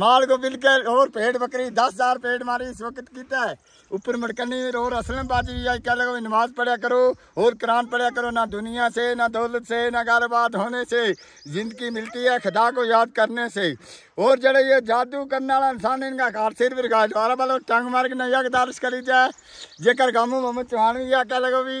مال کو بل کے اور پیٹ بکری دس ہزار پیٹ ماری وقت کیتا ہے اوپر مڑکنی اور اسلم بازی کہہ لگو نماز پڑھیا کرو اور قرآن پڑھیا کرو نہ دنیا سے نہ دولت سے نہ گربات ہونے سے زندگی ملتی ہے خدا کو یاد کرنے سے اور جڑے یہ جادو کرنے والا انسان ان کا بلو ٹنگ مارک نیا دارش جائے جے کر گامو محمد چوہان بھی جی کہہ لگو بھی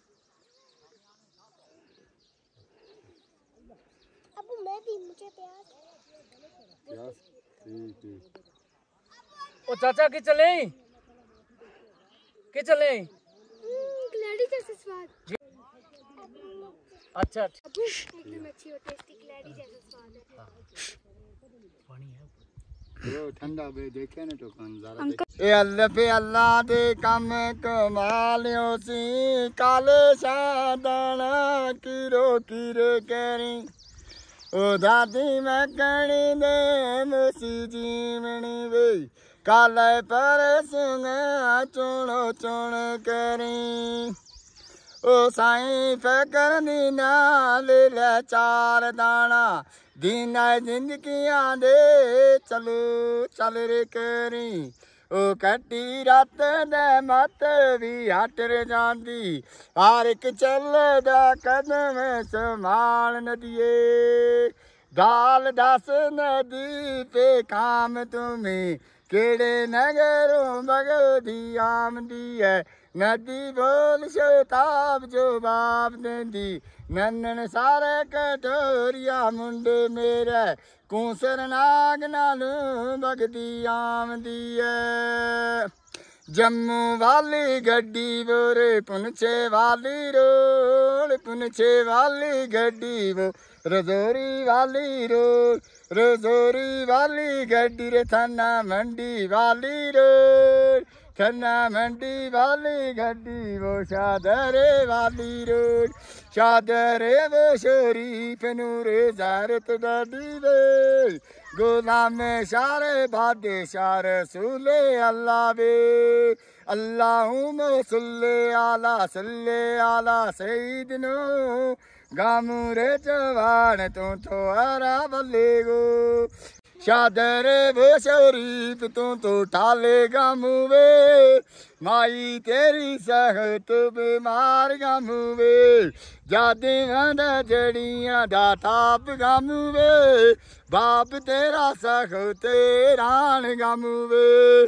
چاچا کی کی چلیں کچلے کچلے اللہ دے کم کی رو کی رو کری ਉਹ ਦਾਦੀ ਮੈਂ ਕਣੀ ਦੇ ਮਸੀ ਜੀਵਣੀ ਵੇ ਕਾਲੇ ਪਰਸਨਾ ਚੁਣੋ ਚੁਣ ਕਰੀ ਓ ਸਾਈ ਫਕਰ ਦੀ ਨਾਲ ਲੈ ਚਾਰ ਦਾਣਾ ਦੀਨਾ ਜ਼ਿੰਦਗੀਆਂ ਦੇ ਚਲੋ ਚਲ ਰੇ ਕਰੀ ਉਹ ਕੱਟੀ ਰਾਤ ਦੇ ਮਤ ਵੀ ਹਟ ਜਾਂਦੀ ਹਰ ਇੱਕ ਚੱਲਦਾ ਕਦਮ ਸਮਾਲ ਨਦੀਏ ਗਾਲ ਦਸ ਨਦੀ ਤੇ ਕਾਮ ਤੁਮੇ ਕਿਹੜੇ ਨਗਰੋਂ ਬਗਦੀ ਆਮਦੀ ਹੈ ਨਦੀ ਬੋਲ ਸ਼ਤਾਬ ਜੋ ਬਾਪ ਦਿੰਦੀ ਨੰਨਨ ਸਾਰੇ ਕਟੋਰੀਆ ਮੁੰਡੇ ਮੇਰੇ ਕੂਸਰ ਨਾਗ ਨਾਲ ਬਗਦੀ ਆਮਦੀ ਐ ਜੰਮੂ ਵਾਲੀ ਗੱਡੀ ਵਰੇ ਪੁਨਛੇ ਵਾਲੀ ਰੋਲ ਪੁਨਛੇ ਵਾਲੀ ਗੱਡੀ ਵੋ ਰਜ਼ੋਰੀ ਵਾਲੀ ਰੋਲ ਰਜ਼ੋਰੀ ਵਾਲੀ ਗੱਡੀ ਰੇ ਥਾਨਾ ਮੰਡੀ ਵਾਲੀ ਰੋਲ منڈی بالی گاڑی بو شادر رے بالی رو چادرے بریفن سار تب گام شارے باد شار سلے اللہ بے اللہ سلے علا سے آلہ سی دنو گام مو ترا بلے گو ਚਾਦਰ ਬੇਸ਼ਰੀਤ ਤੂੰ ਤੂੰ ਟਾਲੇ ਗਮ ਮਾਈ ਤੇਰੀ ਸਹਤ ਬਿਮਾਰ ਗਮ ਜਾਦਿਆਂ ਦਾ ਜੜੀਆਂ ਦਾ ਤਾਪ ਗਮ ਬਾਪ ਤੇਰਾ ਸਖ ਤੇਰਾਣ ਗਮ ਵੇ